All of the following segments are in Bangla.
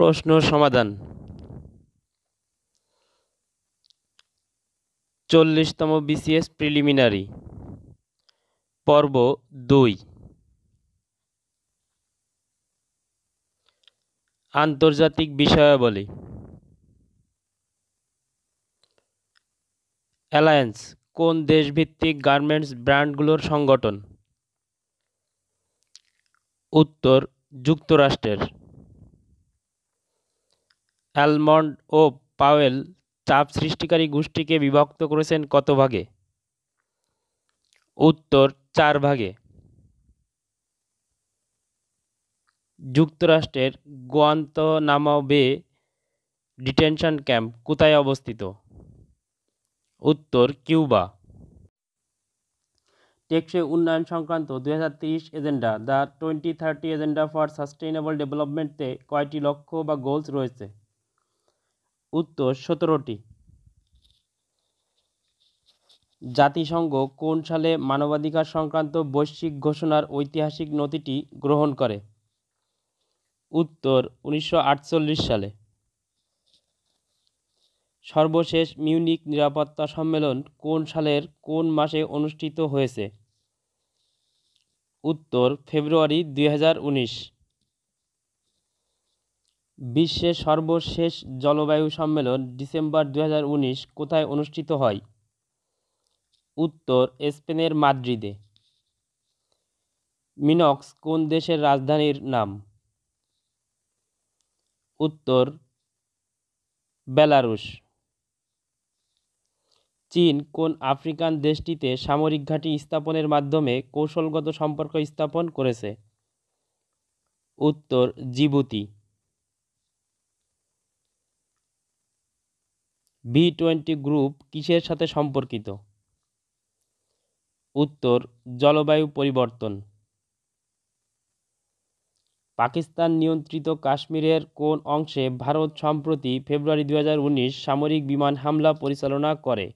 প্রশ্ন সমাধান চল্লিশতম বিসিএস প্রিলিমিনারি পর্ব দুই আন্তর্জাতিক বিষয়াবলী অ্যালায়েন্স কোন দেশভিত্তিক গার্মেন্টস ব্র্যান্ডগুলোর সংগঠন উত্তর যুক্তরাষ্ট্রের অ্যালমন্ড ও পাওয়েল চাপ সৃষ্টিকারী গোষ্ঠীকে বিভক্ত করেছেন কত ভাগে উত্তর চার ভাগে যুক্তরাষ্ট্রের বে ডিটেনশন ক্যাম্প কোথায় অবস্থিত উত্তর কিউবা টেকসই উন্নয়ন সংক্রান্ত দুই agenda the twenty thirty agenda for sustainable ডেভেলপমেন্টে কয়টি লক্ষ্য বা গোলস রয়েছে উত্তর সতেরোটি জাতিসংঘ কোন সালে মানবাধিকার সংক্রান্ত বৈশ্বিক ঘোষণার ঐতিহাসিক নথিটি গ্রহণ করে উত্তর উনিশশো সালে সর্বশেষ মিউনিক নিরাপত্তা সম্মেলন কোন সালের কোন মাসে অনুষ্ঠিত হয়েছে উত্তর ফেব্রুয়ারি দুই বিশ্বের সর্বশেষ জলবায়ু সম্মেলন ডিসেম্বর দু কোথায় অনুষ্ঠিত হয় উত্তর স্পেনের মাদ্রিদে মিনক্স কোন দেশের রাজধানীর নাম উত্তর বেলারুশ চীন কোন আফ্রিকান দেশটিতে সামরিক ঘাঁটি স্থাপনের মাধ্যমে কৌশলগত সম্পর্ক স্থাপন করেছে উত্তর জিবুতি বি টোয়েন্টি গ্রুপ কিসের সাথে সম্পর্কিত উত্তর জলবায়ু পরিবর্তন পাকিস্তান নিয়ন্ত্রিত কাশ্মীরের কোন অংশে ভারত সম্প্রতি ফেব্রুয়ারি দু সামরিক বিমান হামলা পরিচালনা করে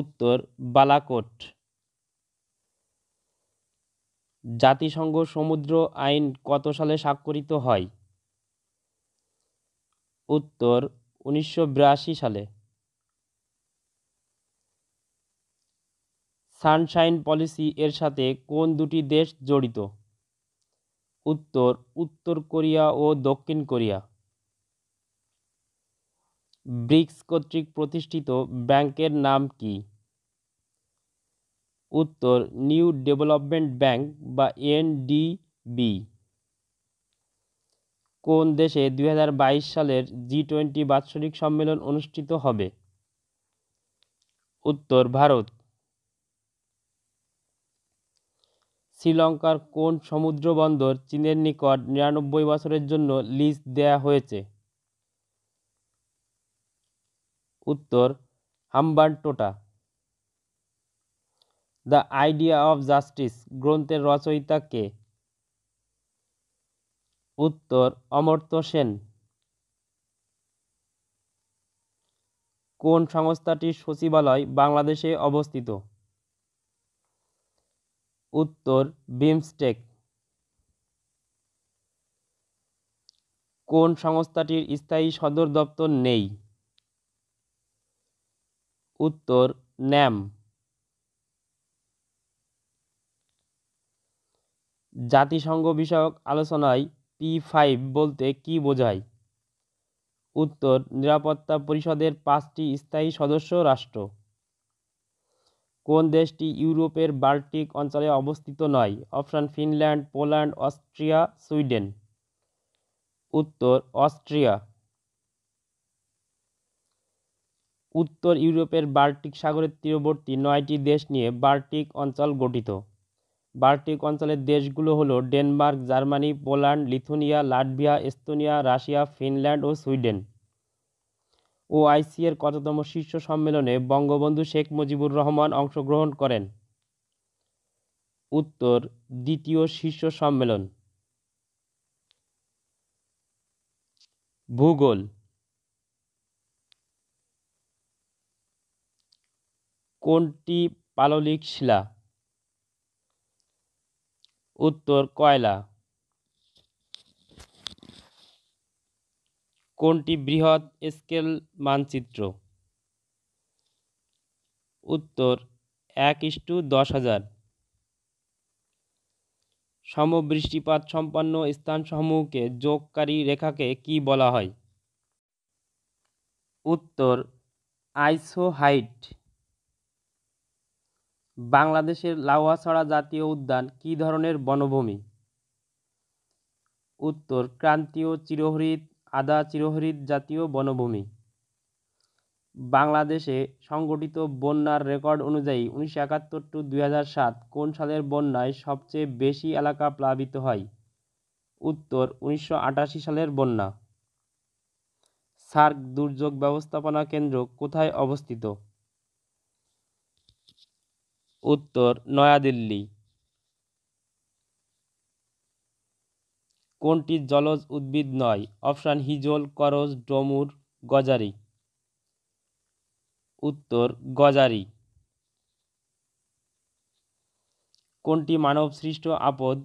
উত্তর বালাকোট জাতিসংঘ সমুদ্র আইন কত সালে স্বাক্ষরিত হয় উত্তর উনিশশো সালে সানশাইন পলিসি এর সাথে কোন দুটি দেশ জড়িত উত্তর উত্তর কোরিয়া ও দক্ষিণ কোরিয়া ব্রিক্স কর্তৃক প্রতিষ্ঠিত ব্যাংকের নাম কি উত্তর নিউ ডেভেলপমেন্ট ব্যাংক বা এনডিবি কোন দেশে দুই সালের জি টোয়েন্টি বাৎসরিক সম্মেলন অনুষ্ঠিত হবে উত্তর ভারত শ্রীলঙ্কার কোন সমুদ্র বন্দর চীনের নিকট নিরানব্বই বছরের জন্য লিজ দেয়া হয়েছে উত্তর টোটা দ্য আইডিয়া অফ জাস্টিস গ্রন্থের রচয়িতা কে উত্তর অমর্ত্য সেন কোন সংস্থাটির সচিবালয় বাংলাদেশে অবস্থিত উত্তর বিমস্টেক কোন সংস্থাটির স্থায়ী সদর দপ্তর নেই উত্তর ন্যাম জাতিসংঘ বিষয়ক আলোচনায় পি ফাইভ বলতে কি বোঝায় উত্তর নিরাপত্তা পরিষদের পাঁচটি স্থায়ী সদস্য রাষ্ট্র কোন দেশটি ইউরোপের বাল্টিক অঞ্চলে অবস্থিত নয় option Finland Poland Austria Sweden উত্তর অস্ট্রিয়া উত্তর ইউরোপের বাল্টিক সাগরের তীরবর্তী নয়টি দেশ নিয়ে বাল্টিক অঞ্চল গঠিত বাল্টিক অঞ্চলের দেশগুলো হলো Denmark Germany Poland Lithuania Latvia Estonia Russia Finland ও সুইডেন ওআইসি এর কততম শীর্ষ সম্মেলনে বঙ্গবন্ধু শেখ মুজিবুর রহমান অংশগ্রহণ করেন উত্তর দ্বিতীয় শীর্ষ সম্মেলন ভূগোল কোনটি পাললিক শিলা উত্তর কয়লা কোনটি বৃহৎ স্কেল মানচিত্র উত্তর এক ইস্টু দশ হাজার সমবৃষ্টিপাত সম্পন্ন স্থানসমূহকে যোগকারী রেখাকে কি বলা হয় উত্তর আইসোহাইট বাংলাদেশের লাউয়াছড়া জাতীয় উদ্যান কী ধরনের বনভূমি উত্তর ক্রান্তীয় চিরহরিত আদা চিরহরিত জাতীয় বনভূমি বাংলাদেশে সংগঠিত বন্যার রেকর্ড অনুযায়ী উনিশশো একাত্তর টু দুই সাত কোন সালের বন্যায় সবচেয়ে বেশি এলাকা প্লাবিত হয় উত্তর উনিশশো সালের বন্যা সার্ক দুর্যোগ ব্যবস্থাপনা কেন্দ্র কোথায় অবস্থিত উত্তর নয়াদিল্লি কোনটি জলজ উদ্ভিদ নয় অপশান হিজল করজ ডমুর গজারি উত্তর গজারি কোনটি মানব সৃষ্ট আপদ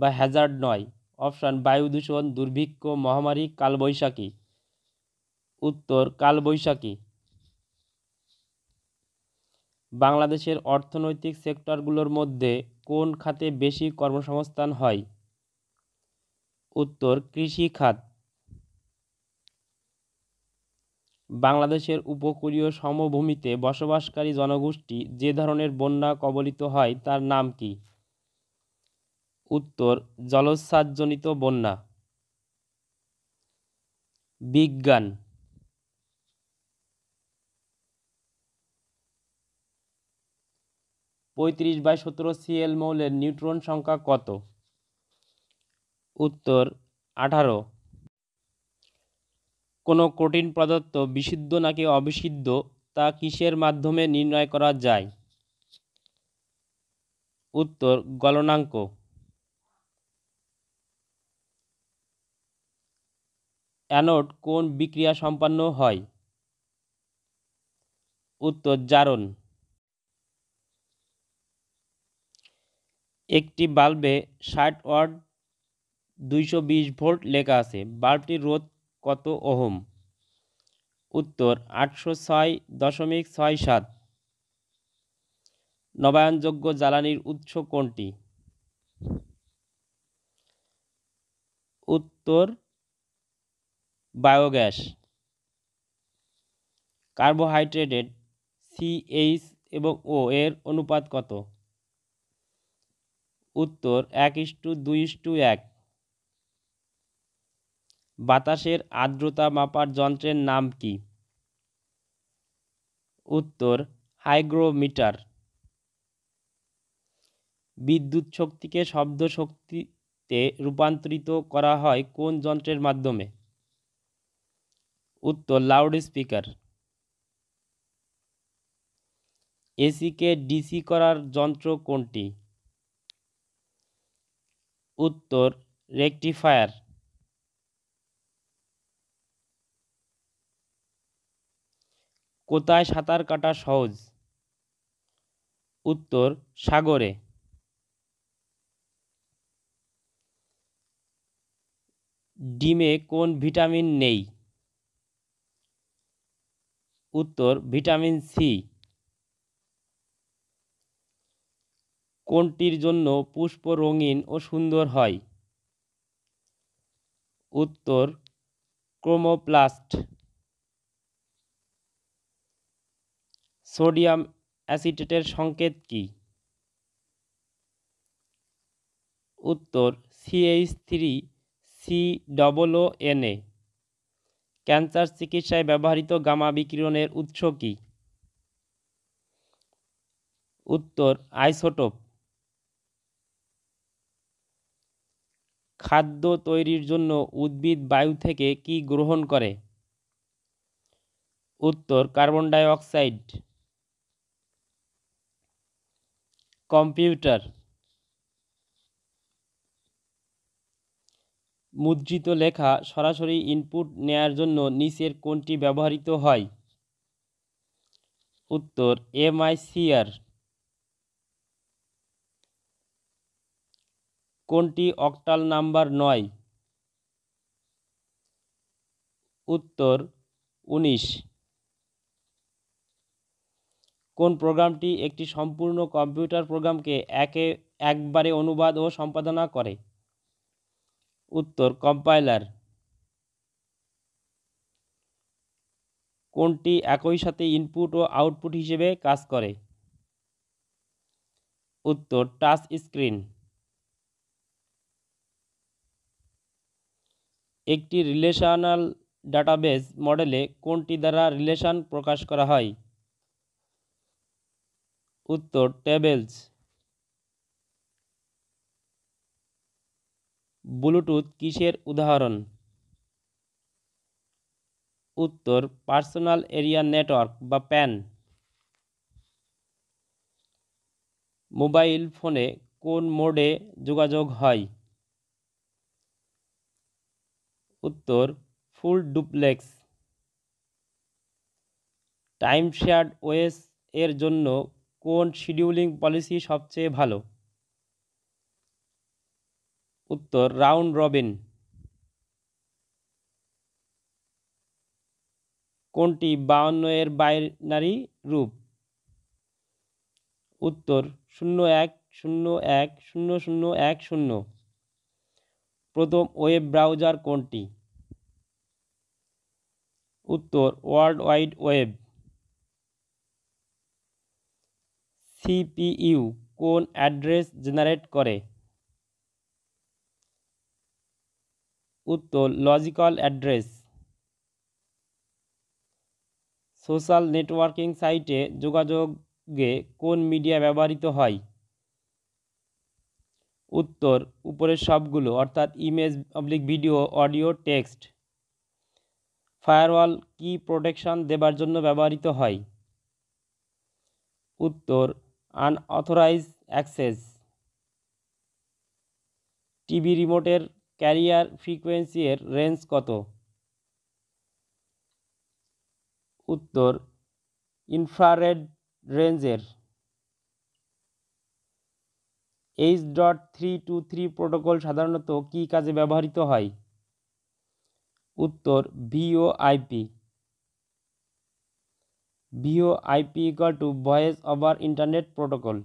বা হ্যাজার্ড নয় অপশান বায়ু দূষণ দুর্ভিক্ষ মহামারী কালবৈশাখী উত্তর কালবৈশাখী বাংলাদেশের অর্থনৈতিক সেক্টরগুলোর মধ্যে কোন খাতে বেশি কর্মসংস্থান হয় উত্তর কৃষি খাত বাংলাদেশের উপকূলীয় সমভূমিতে বসবাসকারী জনগোষ্ঠী যে ধরনের বন্যা কবলিত হয় তার নাম কি উত্তর জলোচ্ছ্বাসজনিত বন্যা বিজ্ঞান পঁয়ত্রিশ বাই সতেরো সিএল মৌলের নিউট্রন সংখ্যা কত উত্তর আঠারো কোনো কঠিন পদার্থ বিশুদ্ধ নাকি অবিশুদ্ধ তা কিসের মাধ্যমে নির্ণয় করা যায় উত্তর গলনাঙ্ক অ্যানোড কোন বিক্রিয়া সম্পন্ন হয় উত্তর জারণ একটি বাল্বে ষাট ওয়াট দুইশো বিশ ভোল্ট লেখা আছে বাল্বটির রোধ কত ওহম উত্তর আটশো ছয় দশমিক ছয় সাত নবায়নযোগ্য জ্বালানির উৎস কোনটি উত্তর বায়োগ্যাস কার্বোহাইড্রেটেড সিএইচ এবং ও এর অনুপাত কত উত্তর এক ইস্টু দুই ইস্টু এক বাতাসের আর্দ্রতা মাপার যন্ত্রের নাম কি উত্তর হাইগ্রোমিটার বিদ্যুৎ শক্তিকে শব্দ শক্তিতে রূপান্তরিত করা হয় কোন যন্ত্রের মাধ্যমে উত্তর লাউড স্পিকার এসিকে ডিসি করার যন্ত্র কোনটি উত্তর রেকটিফায়ার কোথায় সাঁতার কাটা সহজ উত্তর সাগরে ডিমে কোন ভিটামিন নেই উত্তর ভিটামিন সি কোনটির জন্য পুষ্প রঙিন ও সুন্দর হয় উত্তর ক্রোমোপ্লাস্ট সোডিয়াম অ্যাসিটেটের সংকেত কি উত্তর CH three C double O NA cancer চিকিৎসায় ব্যবহৃত গামা বিকিরণের উৎস কী উত্তর আইসোটোপ খাদ্য তৈরির জন্য উদ্ভিদ বায়ু থেকে কি গ্রহণ করে উত্তর কার্বন ডাইঅক্সাইড কম্পিউটার মুদ্রিত লেখা সরাসরি ইনপুট নেয়ার জন্য নিচের কোনটি ব্যবহৃত হয় উত্তর এমআইসিআর কোনটি অক্টাল নাম্বার নয় উত্তর উনিশ কোন প্রোগ্রামটি একটি সম্পূর্ণ কম্পিউটার প্রোগ্রামকে একে একবারে অনুবাদ ও সম্পাদনা করে উত্তর কম্পাইলার কোনটি একই সাথে ইনপুট ও আউটপুট হিসেবে কাজ করে উত্তর টাচ স্ক্রিন একটি রিলেশনাল ডাটাবেজ মডেলে কোনটি দ্বারা রিলেশন প্রকাশ করা হয় উত্তর টেবেলস ব্লুটুথ কিসের উদাহরণ উত্তর পার্সোনাল এরিয়া নেটওয়ার্ক বা প্যান মোবাইল ফোনে কোন মোডে যোগাযোগ হয় উত্তর full duplex time shared OS এর জন্য কোন শিডিউলিং পলিসি সবচেয়ে ভালো উত্তর রাউন্ড রবিন কোনটি বাউন্ন এর বাইনারি রূপ উত্তর শূন্য এক শূন্য এক শূন্য শূন্য এক শূন্য প্রথম ওয়েব ব্রাউজার কোনটি উত্তর ওয়ার্ল্ড ওয়াইড ওয়েব সিপিইউ কোন অ্যাড্রেস জেনারেট করে উত্তর লজিক্যাল অ্যাড্রেস সোশ্যাল নেটওয়ার্কিং সাইটে যোগাযোগে কোন মিডিয়া ব্যবহৃত হয় উত্তর উপরের সবগুলো অর্থাৎ image oblique video audio text firewall কি প্রোটেকশান দেবার জন্য ব্যবহৃত হয় উত্তর আনঅথরাইজ অ্যাক্সেস টিভি রিমোটের ক্যারিয়ার ফ্রিকোয়েন্সির রেঞ্জ কত উত্তর ইনফ্রারেড রেঞ্জের H dot three two three protocol সাধারণত কী কাজে ব্যবহৃত হয় উত্তর VoIP VoIP equal to voice over internet protocol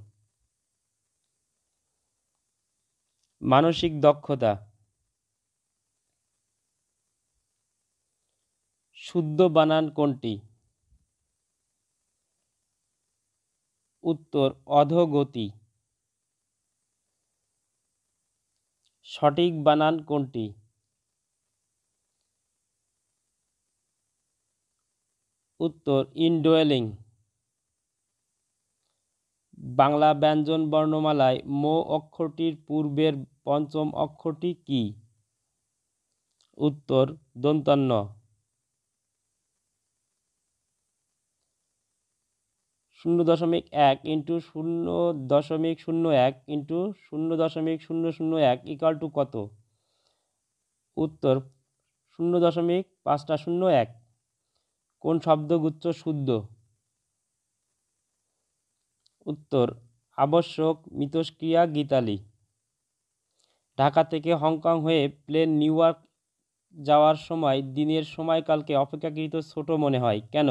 মানসিক দক্ষতা শুদ্ধ বানান কোনটি উত্তর অধোগতি সঠিক বানান কোনটি উত্তর ইনডোয়েলিং বাংলা ব্যঞ্জন বর্ণমালায় মো অক্ষরটির পূর্বের পঞ্চম অক্ষরটি কি উত্তর দন্তান্ন শূন্য দশমিক এক ইন্টু শূন্য দশমিক শূন্য এক ইন্টু শূন্য দশমিক শূন্য শূন্য এক ইকাল টু কত উত্তর শূন্য দশমিক পাঁচটা শূন্য এক কোন শব্দগুচ্ছ শুদ্ধ উত্তর আবশ্যক মিতস্ক্রিয়া গীতালি ঢাকা থেকে হংকং হয়ে প্লেন নিউ ইয়র্ক যাওয়ার সময় দিনের সময়কালকে অপেক্ষাকৃত ছোট মনে হয় কেন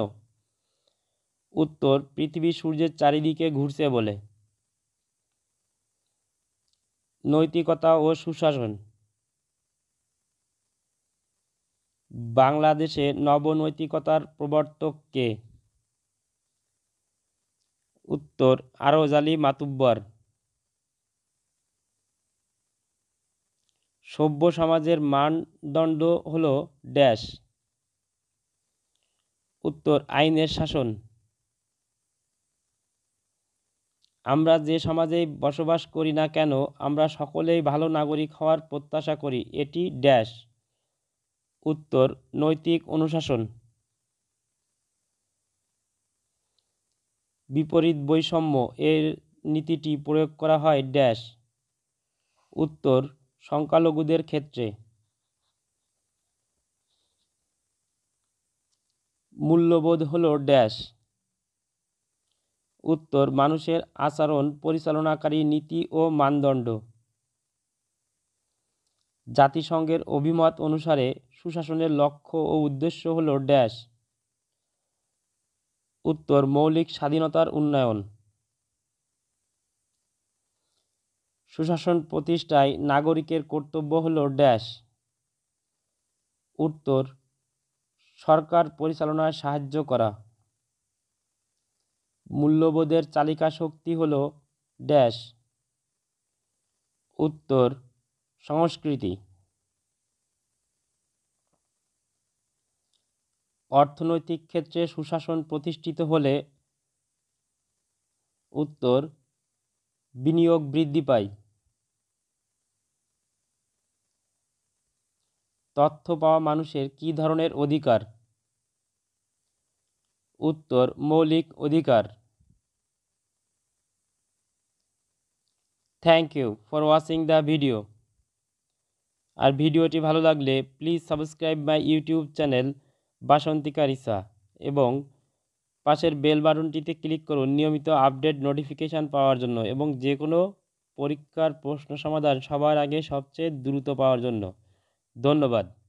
উত্তর পৃথিবী সূর্যের চারিদিকে ঘুরছে বলে নৈতিকতা ও সুশাসন বাংলাদেশে নবনৈতিকতার প্রবর্তককে উত্তর আরজ আলী মাতুব্বর সভ্য সমাজের মানদণ্ড হল ড্যাশ উত্তর আইনের শাসন আমরা যে সমাজে বসবাস করি না কেন আমরা সকলেই ভালো নাগরিক হওয়ার প্রত্যাশা করি এটি ড্যাশ উত্তর নৈতিক অনুশাসন বিপরীত বৈষম্য এর নীতিটি প্রয়োগ করা হয় ড্যাশ উত্তর সংখ্যালঘুদের ক্ষেত্রে মূল্যবোধ হল ড্যাশ উত্তর মানুষের আচরণ পরিচালনাকারী নীতি ও মানদণ্ড জাতিসংঘের অভিমত অনুসারে সুশাসনের লক্ষ্য ও উদ্দেশ্য হল ড্যাশ উত্তর মৌলিক স্বাধীনতার উন্নয়ন সুশাসন প্রতিষ্ঠায় নাগরিকের কর্তব্য হল ড্যাশ উত্তর সরকার পরিচালনায় সাহায্য করা মূল্যবোধের চালিকা শক্তি হল ড্যাশ উত্তর সংস্কৃতি অর্থনৈতিক ক্ষেত্রে সুশাসন প্রতিষ্ঠিত হলে উত্তর বিনিয়োগ বৃদ্ধি পায় তথ্য পাওয়া মানুষের কি ধরনের অধিকার উত্তর মৌলিক অধিকার thank you for watching the video আর ভিডিওটি ভালো লাগলে please subscribe my YouTube channel Basantika Risa এবং পাশের বেল বাটনটিতে ক্লিক করুন নিয়মিত আপডেট নোটিফিকেশান পাওয়ার জন্য এবং যে কোনো পরীক্ষার প্রশ্ন সমাধান সবার আগে সবচেয়ে দ্রুত পাওয়ার জন্য ধন্যবাদ